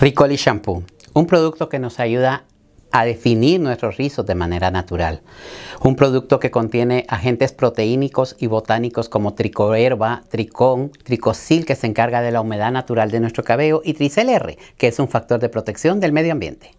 Ricoli Shampoo, un producto que nos ayuda a definir nuestros rizos de manera natural. Un producto que contiene agentes proteínicos y botánicos como tricoherba, tricón, tricosil que se encarga de la humedad natural de nuestro cabello y R, que es un factor de protección del medio ambiente.